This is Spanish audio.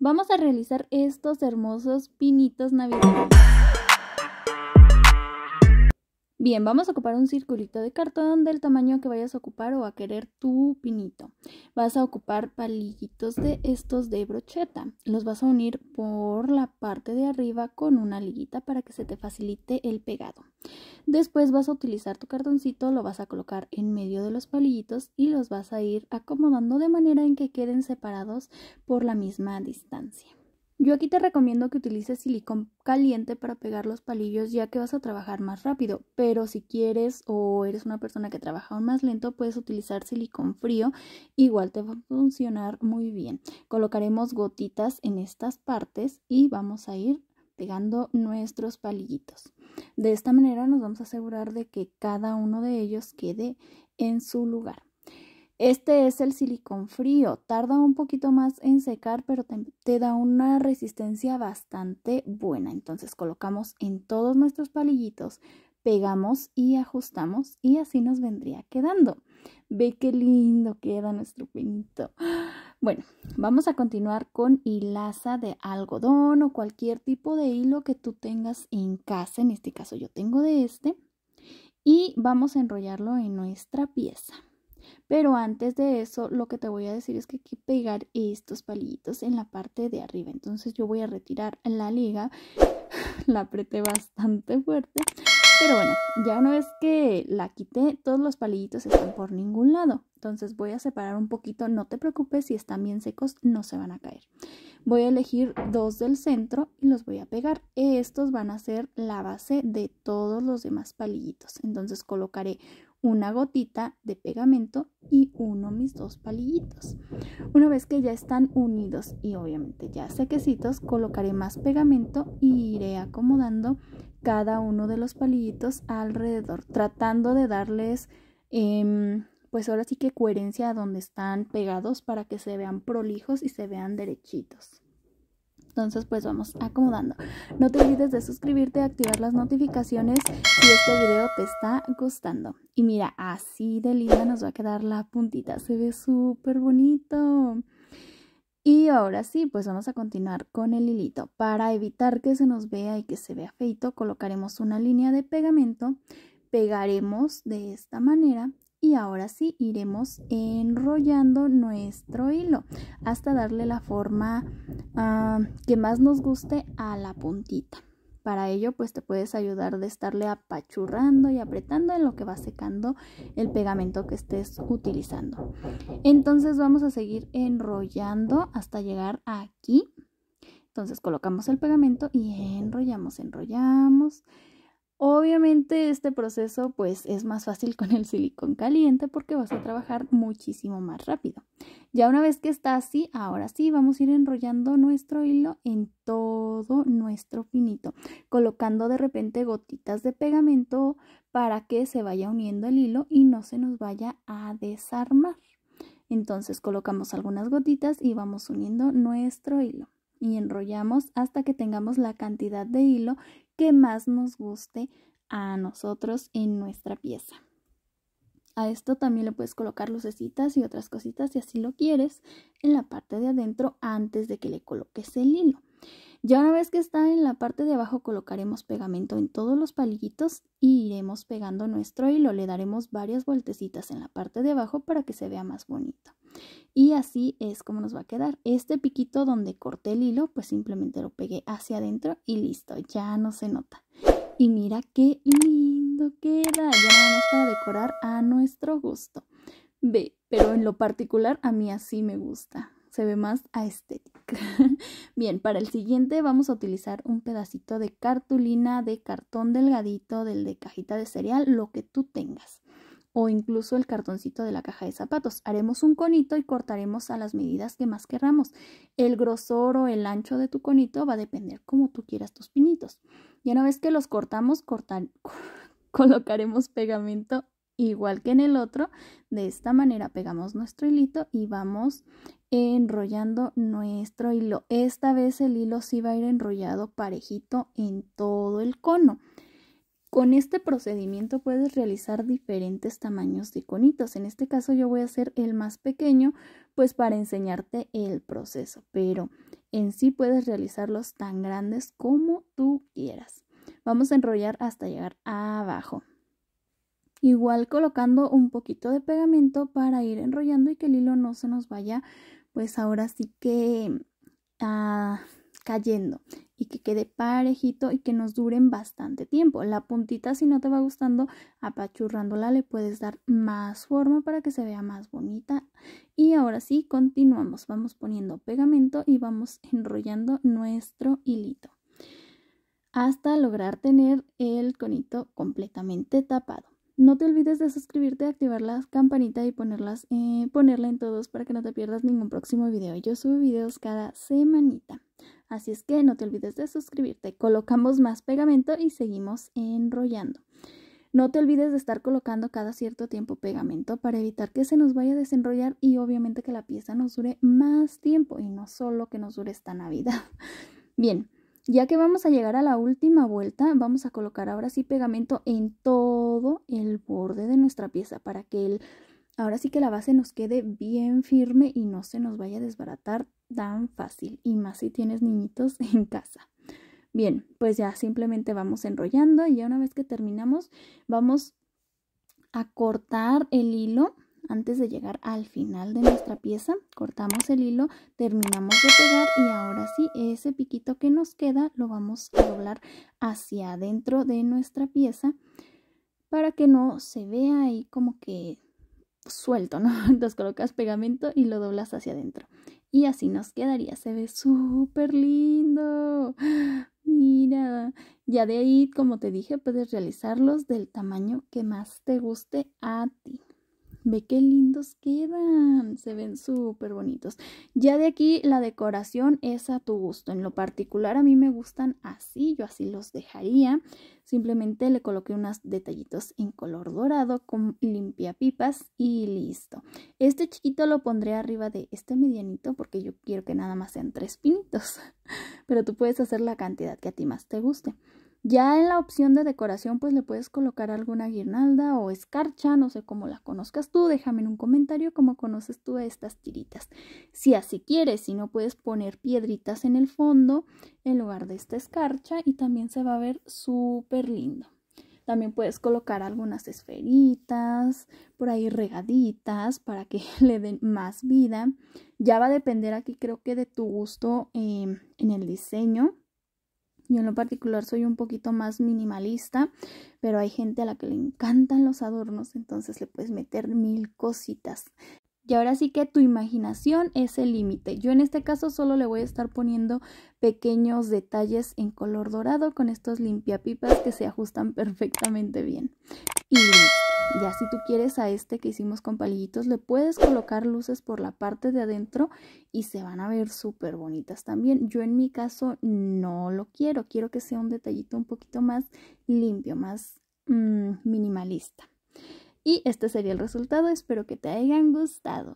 Vamos a realizar estos hermosos pinitos navideños. Bien, vamos a ocupar un circulito de cartón del tamaño que vayas a ocupar o a querer tu pinito. Vas a ocupar palillitos de estos de brocheta. Los vas a unir por la parte de arriba con una liguita para que se te facilite el pegado. Después vas a utilizar tu cartoncito, lo vas a colocar en medio de los palillitos y los vas a ir acomodando de manera en que queden separados por la misma distancia. Yo aquí te recomiendo que utilices silicón caliente para pegar los palillos ya que vas a trabajar más rápido, pero si quieres o eres una persona que trabaja más lento puedes utilizar silicón frío, igual te va a funcionar muy bien. Colocaremos gotitas en estas partes y vamos a ir pegando nuestros palillitos. De esta manera nos vamos a asegurar de que cada uno de ellos quede en su lugar. Este es el silicón frío, tarda un poquito más en secar, pero te, da una resistencia bastante buena. Entonces colocamos en todos nuestros palillitos, pegamos y ajustamos y así nos vendría quedando. Ve qué lindo queda nuestro pinito. Bueno, vamos a continuar con hilaza de algodón o cualquier tipo de hilo que tú tengas en casa. En este caso yo tengo de este. Y vamos a enrollarlo en nuestra pieza. Pero antes de eso, lo que te voy a decir es que hay que pegar estos palillitos en la parte de arriba. Entonces yo voy a retirar la liga. la apreté bastante fuerte. Pero bueno, ya no es que la quité, todos los palillitos están por ningún lado. Entonces voy a separar un poquito, no te preocupes, si están bien secos no se van a caer. Voy a elegir dos del centro y los voy a pegar. Estos van a ser la base de todos los demás palillitos. Entonces colocaré una gotita de pegamento y uno mis dos palillitos. Una vez que ya están unidos y obviamente ya sequecitos, colocaré más pegamento y iré acomodando cada uno de los palillitos alrededor, tratando de darles... Em, pues ahora sí que coherencia a donde están pegados para que se vean prolijos y se vean derechitos. Entonces pues vamos acomodando. No te olvides de suscribirte, activar las notificaciones si este video te está gustando. Y mira, así de linda nos va a quedar la puntita. Se ve súper bonito. Y ahora sí, pues vamos a continuar con el hilito. Para evitar que se nos vea y que se vea feito, colocaremos una línea de pegamento, pegaremos de esta manera y ahora sí iremos enrollando nuestro hilo hasta darle la forma ah, que más nos guste a la puntita. Para ello pues te puedes ayudar de estarle apachurrando y apretando en lo que va secando el pegamento que estés utilizando. Entonces vamos a seguir enrollando hasta llegar aquí. Entonces colocamos el pegamento y enrollamos, enrollamos Obviamente este proceso pues es más fácil con el silicón caliente porque vas a trabajar muchísimo más rápido. Ya una vez que está así, ahora sí vamos a ir enrollando nuestro hilo en todo nuestro finito, colocando de repente gotitas de pegamento para que se vaya uniendo el hilo y no se nos vaya a desarmar. Entonces colocamos algunas gotitas y vamos uniendo nuestro hilo y enrollamos hasta que tengamos la cantidad de hilo que más nos guste a nosotros en nuestra pieza. A esto también le puedes colocar lucecitas y otras cositas si así lo quieres en la parte de adentro antes de que le coloques el hilo. Ya una vez que está en la parte de abajo colocaremos pegamento en todos los palillitos y iremos pegando nuestro hilo. Le daremos varias vueltecitas en la parte de abajo para que se vea más bonito. Y así es como nos va a quedar. Este piquito donde corté el hilo, pues simplemente lo pegué hacia adentro y listo, ya no se nota. Y mira qué lindo queda, ya nada más para decorar a nuestro gusto. Ve, pero en lo particular a mí así me gusta se ve más estética Bien, para el siguiente vamos a utilizar un pedacito de cartulina de cartón delgadito, del de cajita de cereal, lo que tú tengas o incluso el cartoncito de la caja de zapatos. Haremos un conito y cortaremos a las medidas que más querramos. El grosor o el ancho de tu conito va a depender como tú quieras tus pinitos. Y una vez que los cortamos, colocaremos pegamento igual que en el otro. De esta manera pegamos nuestro hilito y vamos enrollando nuestro hilo. Esta vez el hilo sí va a ir enrollado parejito en todo el cono. Con este procedimiento puedes realizar diferentes tamaños de conitos. En este caso yo voy a hacer el más pequeño pues para enseñarte el proceso, pero en sí puedes realizarlos tan grandes como tú quieras. Vamos a enrollar hasta llegar abajo. Igual colocando un poquito de pegamento para ir enrollando y que el hilo no se nos vaya pues ahora sí que ah, cayendo y que quede parejito y que nos duren bastante tiempo. La puntita si no te va gustando, apachurrándola le puedes dar más forma para que se vea más bonita. Y ahora sí, continuamos. Vamos poniendo pegamento y vamos enrollando nuestro hilito hasta lograr tener el conito completamente tapado. No te olvides de suscribirte, activar la campanita y ponerlas, eh, ponerla en todos para que no te pierdas ningún próximo video. Yo subo videos cada semanita. Así es que no te olvides de suscribirte. Colocamos más pegamento y seguimos enrollando. No te olvides de estar colocando cada cierto tiempo pegamento para evitar que se nos vaya a desenrollar y obviamente que la pieza nos dure más tiempo y no solo que nos dure esta Navidad. Bien, ya que vamos a llegar a la última vuelta, vamos a colocar ahora sí pegamento en todo el borde de nuestra pieza para que el, ahora sí que la base nos quede bien firme y no se nos vaya a desbaratar tan fácil. Y más si tienes niñitos en casa. Bien, pues ya simplemente vamos enrollando y ya una vez que terminamos vamos a cortar el hilo antes de llegar al final de nuestra pieza, cortamos el hilo, terminamos de pegar y ahora sí, ese piquito que nos queda lo vamos a doblar hacia adentro de nuestra pieza para que no se vea ahí como que suelto, ¿no? Entonces colocas pegamento y lo doblas hacia adentro. Y así nos quedaría, se ve súper lindo. Mira, ya de ahí, como te dije, puedes realizarlos del tamaño que más te guste a ti. Ve qué lindos quedan. Se ven súper bonitos. Ya de aquí la decoración es a tu gusto. En lo particular a mí me gustan así. Yo así los dejaría. Simplemente le coloqué unos detallitos en color dorado con limpiapipas y listo. Este chiquito lo pondré arriba de este medianito porque yo quiero que nada más sean tres pinitos. Pero tú puedes hacer la cantidad que a ti más te guste. Ya en la opción de decoración, pues le puedes colocar alguna guirnalda o escarcha, no sé cómo la conozcas tú, déjame en un comentario cómo conoces tú estas tiritas. Si así quieres, si no puedes poner piedritas en el fondo en lugar de esta escarcha y también se va a ver súper lindo. También puedes colocar algunas esferitas por ahí regaditas para que le den más vida. Ya va a depender aquí creo que de tu gusto eh, en el diseño yo en lo particular soy un poquito más minimalista, pero hay gente a la que le encantan los adornos, entonces le puedes meter mil cositas. Y ahora sí que tu imaginación es el límite. Yo en este caso solo le voy a estar poniendo pequeños detalles en color dorado con estos limpiapipas que se ajustan perfectamente bien. Y ya si tú quieres a este que hicimos con palillitos, le puedes colocar luces por la parte de adentro y se van a ver súper bonitas también. Yo en mi caso no lo quiero, quiero que sea un detallito un poquito más limpio, más mm, minimalista. Y este sería el resultado, espero que te hayan gustado.